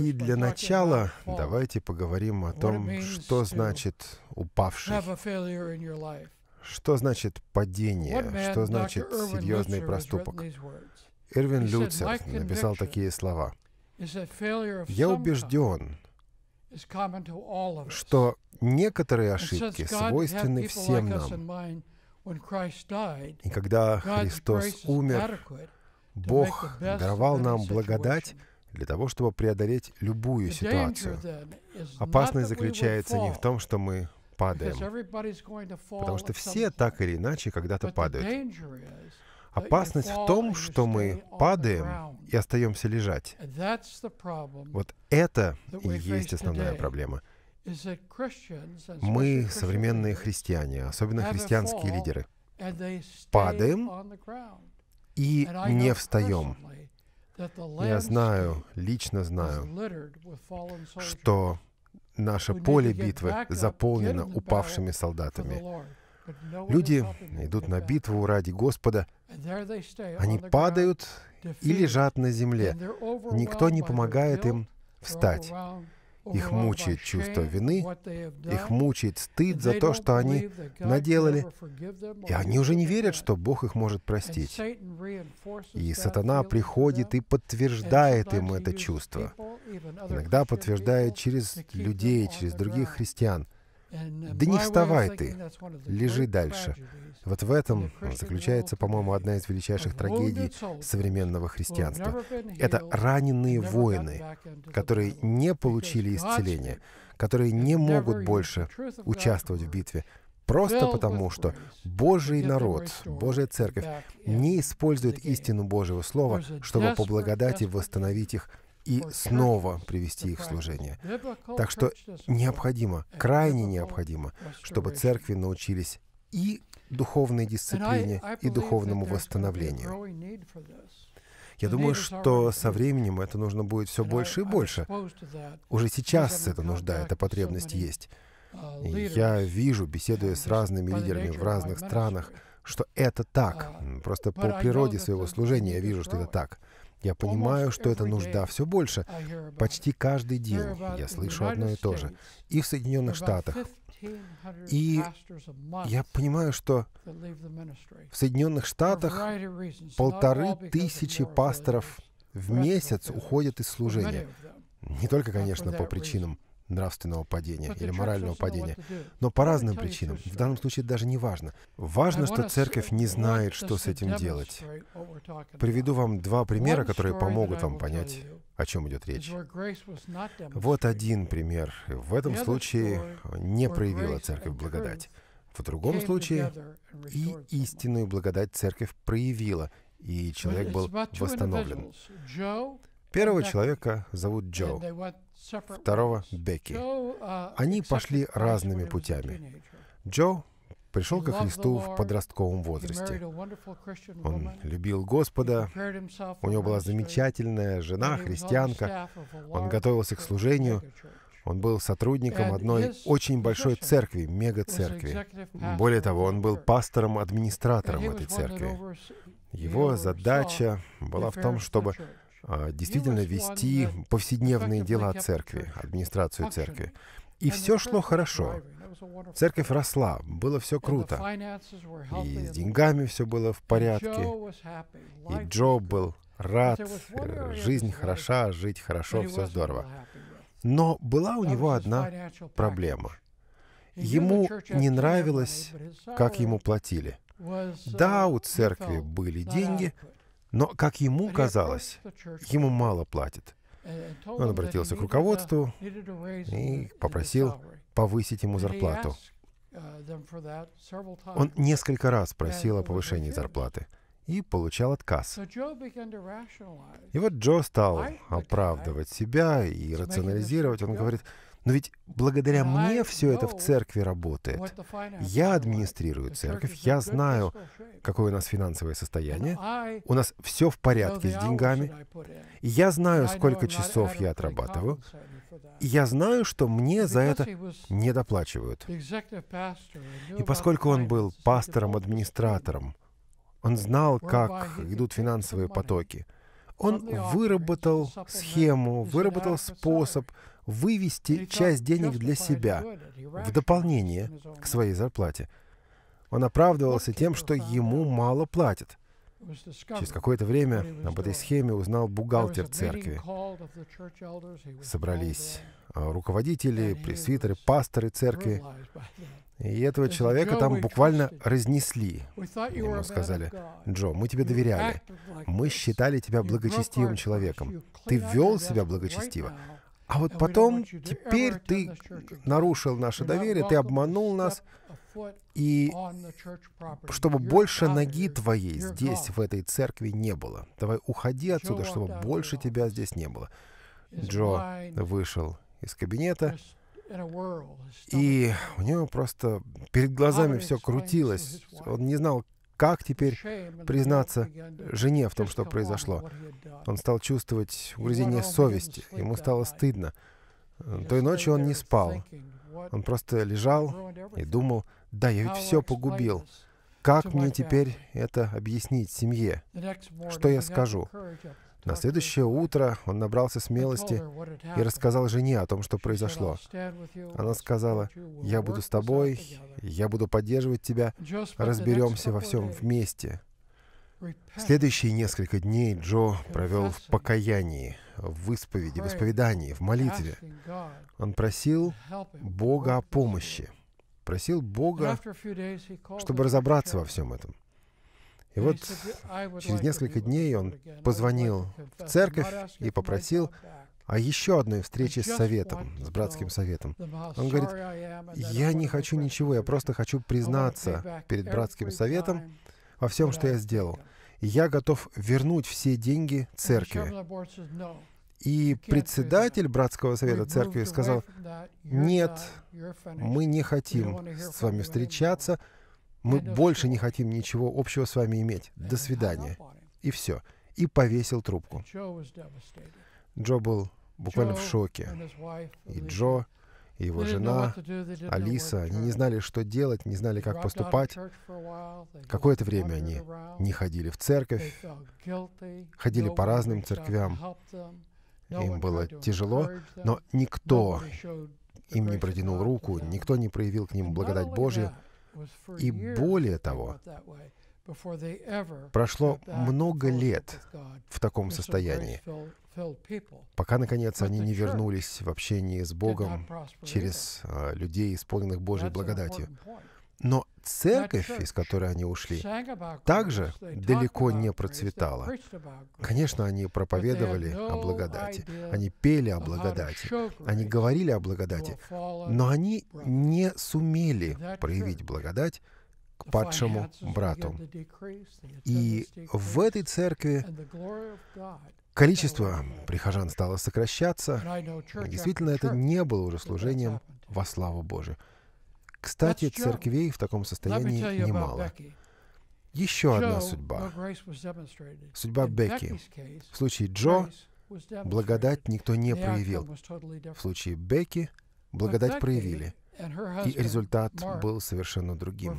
И для начала давайте поговорим о том, что значит упавший, что значит падение, что значит серьезный проступок. Эрвин Люцер написал такие слова. «Я убежден, что некоторые ошибки свойственны всем нам. И когда Христос умер, Бог даровал нам благодать для того, чтобы преодолеть любую ситуацию. Опасность заключается не в том, что мы падаем, потому что все так или иначе когда-то падают. Опасность в том, что мы падаем и остаемся лежать. Вот это и есть основная проблема. Мы, современные христиане, особенно христианские лидеры, падаем и не встаем. Я знаю, лично знаю, что наше поле битвы заполнено упавшими солдатами. Люди идут на битву ради Господа. Они падают и лежат на земле. Никто не помогает им встать. Их мучает чувство вины, их мучает стыд за то, что они наделали, и они уже не верят, что Бог их может простить. И сатана приходит и подтверждает им это чувство. Иногда подтверждает через людей, через других христиан — Uh, да не вставай ты, лежи дальше. Вот в этом заключается, по-моему, одна из величайших трагедий современного христианства. Это раненые воины, которые не получили исцеления, которые не могут больше участвовать в битве, просто потому, что Божий народ, Божья церковь не использует истину Божьего Слова, чтобы по благодати восстановить их и снова привести их в служение. Так что необходимо, крайне необходимо, чтобы церкви научились и духовной дисциплине, и духовному восстановлению. Я думаю, что со временем это нужно будет все больше и больше. Уже сейчас это нужда, эта потребность есть. Uh, и я вижу, беседуя с разными лидерами в разных странах, что это так. Uh, Просто по природе своего служения я вижу, что это так. Я понимаю, что это нужда все больше. Почти каждый день я слышу одно и то же. И в Соединенных Штатах. И я понимаю, что в Соединенных Штатах полторы тысячи пасторов в месяц уходят из служения. Не только, конечно, по причинам нравственного падения или морального падения. Но по разным причинам. В данном случае даже не важно. Важно, что церковь не знает, что с этим делать. Приведу вам два примера, которые помогут вам понять, о чем идет речь. Вот один пример. В этом случае не проявила церковь благодать. В другом случае и истинную благодать церковь проявила, и человек был восстановлен. Первого человека зовут Джо второго — Бекки. А, Они пошли разными путями. Джо пришел ко Христу в подростковом возрасте. Он любил Господа, у него была замечательная жена, христианка, он готовился к служению, он был сотрудником одной очень большой церкви, мега-церкви. Более того, он был пастором-администратором этой церкви. Его задача была в том, чтобы а, действительно ну, вести повседневные дела церкви, администрацию церкви. И все шло хорошо. Церковь росла, было все круто. И с деньгами все было в порядке. И Джо был рад, э, жизнь хороша, а жить хорошо, все здорово. Но была у него одна проблема. Ему не нравилось, как ему платили. Да, uh, у церкви были деньги, но, как ему казалось, ему мало платят. Он обратился к руководству и попросил повысить ему зарплату. Uh, Он несколько раз просил о повышении зарплаты и получал отказ. И вот Джо стал оправдывать себя и рационализировать. Он говорит, но ведь благодаря мне все это в церкви работает. Я администрирую церковь, я знаю, какое у нас финансовое состояние, у нас все в порядке с деньгами, я знаю, сколько часов я отрабатываю, и я знаю, что мне за это не доплачивают. И поскольку он был пастором-администратором, он знал, как идут финансовые потоки. Он выработал схему, выработал способ, вывести часть денег для себя в дополнение к своей зарплате. Он оправдывался тем, что ему мало платят. Через какое-то время об этой схеме узнал бухгалтер церкви. Собрались а, руководители, пресвитеры, пасторы церкви. И этого человека там буквально разнесли. Ему сказали, Джо, мы тебе доверяли. Мы считали тебя благочестивым человеком. Ты вел себя благочестиво. А вот потом, теперь ты нарушил наше доверие, ты обманул нас, и чтобы больше ноги твоей здесь, в этой церкви, не было. Давай уходи отсюда, чтобы больше тебя здесь не было. Джо вышел из кабинета, и у него просто перед глазами все крутилось. Он не знал, как теперь признаться жене в том, что произошло? Он стал чувствовать угрызение совести, ему стало стыдно. Э, той ночью он не спал. Он просто лежал и думал, да, я ведь все погубил. Как мне теперь это объяснить семье? Что я скажу? На следующее утро он набрался смелости и рассказал жене о том, что произошло. Она сказала, «Я буду с тобой, я буду поддерживать тебя, разберемся во всем вместе». Следующие несколько дней Джо провел в покаянии, в исповеди, в исповедании, в молитве. Он просил Бога о помощи, просил Бога, чтобы разобраться во всем этом. И вот через несколько дней он позвонил в церковь и попросил о еще одной встрече с советом, с братским советом. Он говорит, я не хочу ничего, я просто хочу признаться перед братским советом во всем, что я сделал. И я готов вернуть все деньги церкви. И председатель братского совета церкви сказал, нет, мы не хотим с вами встречаться, мы больше не хотим ничего общего с вами иметь. До а свидания. И все. И повесил трубку. Джо был буквально в шоке. И Джо, и его жена, Алиса, они не знали, что делать, не знали, как поступать. Какое-то время они не ходили в церковь, ходили по разным церквям. Им было тяжело, но никто им не протянул руку, никто не проявил к ним благодать Божью. И более того, прошло много лет в таком состоянии, пока, наконец, они не вернулись в общение с Богом через а, людей, исполненных Божьей благодатью. Но церковь, из которой они ушли, также далеко не процветала. Конечно, они проповедовали о благодати, они пели о благодати, они говорили о благодати, но они не сумели проявить благодать к падшему брату. И в этой церкви количество прихожан стало сокращаться. И действительно, это не было уже служением во славу Божию. Кстати, церквей в таком состоянии немало. Еще одна судьба. Судьба Бекки. В случае Джо благодать никто не проявил. В случае Бекки благодать проявили и результат был совершенно другим.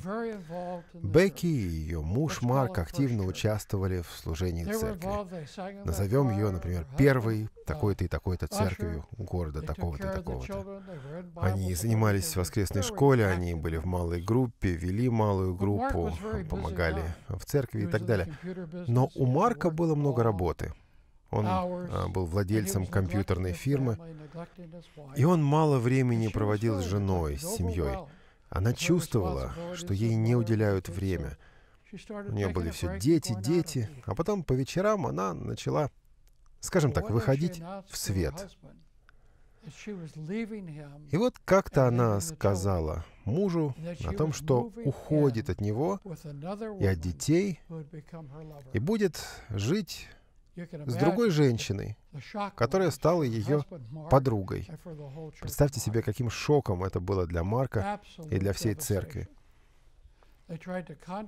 Бекки и ее муж Марк активно участвовали в служении церкви. Назовем ее, например, первой uh, такой-то и такой-то церковью города такого-то и такого-то. Они занимались в воскресной школе, они были в малой группе, вели малую группу, помогали в церкви и так далее. Но у Марка было много работы — он а, был владельцем компьютерной фирмы, и он мало времени проводил с женой, с семьей. Она чувствовала, что ей не уделяют время. У нее были все дети, дети, а потом по вечерам она начала, скажем так, выходить в свет. И вот как-то она сказала мужу о том, что уходит от него и от детей, и будет жить с другой женщиной, которая стала ее подругой. Представьте себе, каким шоком это было для Марка и для всей церкви.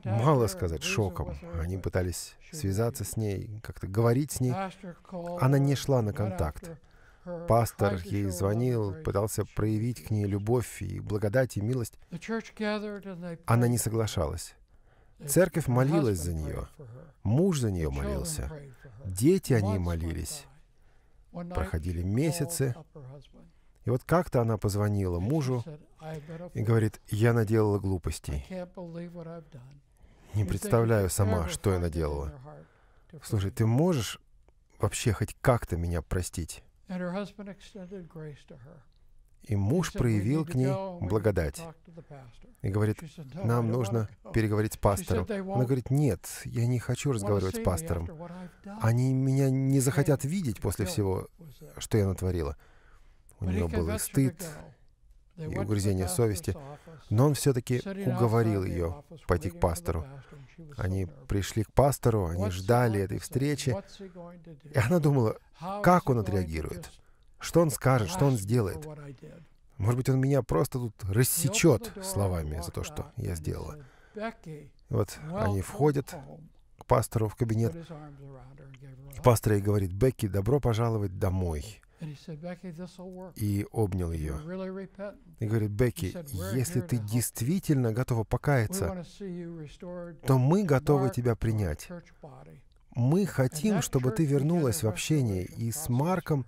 Мало сказать, шоком. Они пытались связаться с ней, как-то говорить с ней. Она не шла на контакт. Пастор ей звонил, пытался проявить к ней любовь и благодать и милость. Она не соглашалась. Церковь молилась за нее. Муж за нее молился. Дети о ней молились. Проходили месяцы. И вот как-то она позвонила мужу и говорит, «Я наделала глупостей. Не представляю сама, что я наделала. Слушай, ты можешь вообще хоть как-то меня простить?» И муж проявил к ней благодать. И говорит, нам нужно переговорить с пастором. Она говорит, нет, я не хочу разговаривать с пастором. Они меня не захотят видеть после всего, что я натворила. У нее был и стыд, и угрызение совести, но он все-таки уговорил ее пойти к пастору. Они пришли к пастору, они ждали этой встречи, и она думала, как он отреагирует, что он скажет, что он сделает? Может быть, он меня просто тут рассечет словами за то, что я сделала. Вот они входят к пастору в кабинет. И Пастор ей говорит, Бекки, добро пожаловать домой. И обнял ее. И говорит, Бекки, если ты действительно готова покаяться, то мы готовы тебя принять. Мы хотим, чтобы ты вернулась в общение и с Марком,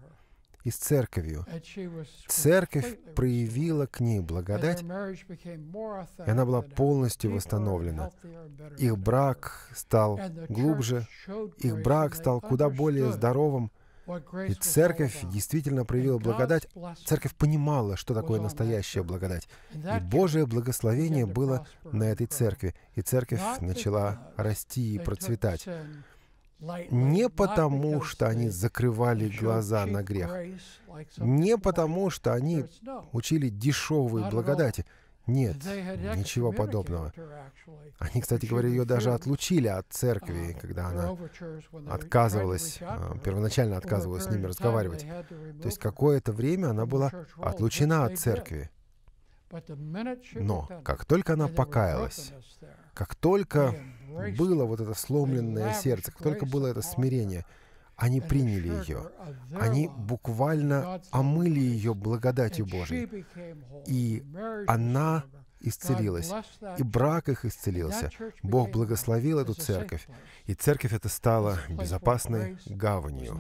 и с церковью. Церковь проявила к ней благодать, и она была полностью восстановлена. Их брак стал глубже, их брак стал куда более здоровым, и церковь действительно проявила благодать. Церковь понимала, что такое настоящая благодать. И Божие благословение было на этой церкви. И церковь начала расти и процветать не потому, что они закрывали глаза на грех, не потому, что они учили дешевые благодати. Нет, ничего подобного. Они, кстати говоря, ее даже отлучили от церкви, um, когда она отказывалась, а, первоначально отказывалась с ними разговаривать. То есть какое-то время она была отлучена от церкви. Но как только она покаялась, как только было вот это сломленное сердце, как только было это смирение, они приняли ее. Они буквально омыли ее благодатью Божией. И она исцелилась, и брак их исцелился. Бог благословил эту церковь, и церковь эта стала безопасной гаванью,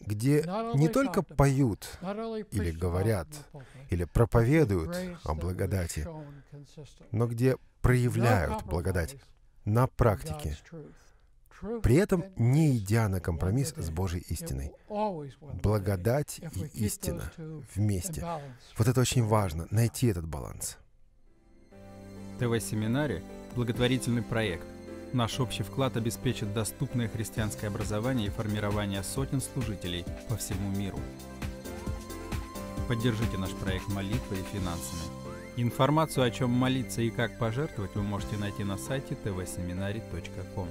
где не только поют или говорят, или проповедуют о благодати, но где проявляют благодать на практике, при этом не идя на компромисс с Божьей истиной. Благодать и истина вместе. Вот это очень важно, найти этот баланс. ТВ-семинаре – благотворительный проект. Наш общий вклад обеспечит доступное христианское образование и формирование сотен служителей по всему миру. Поддержите наш проект молитвой и финансами. Информацию, о чем молиться и как пожертвовать, вы можете найти на сайте tvseminary.com.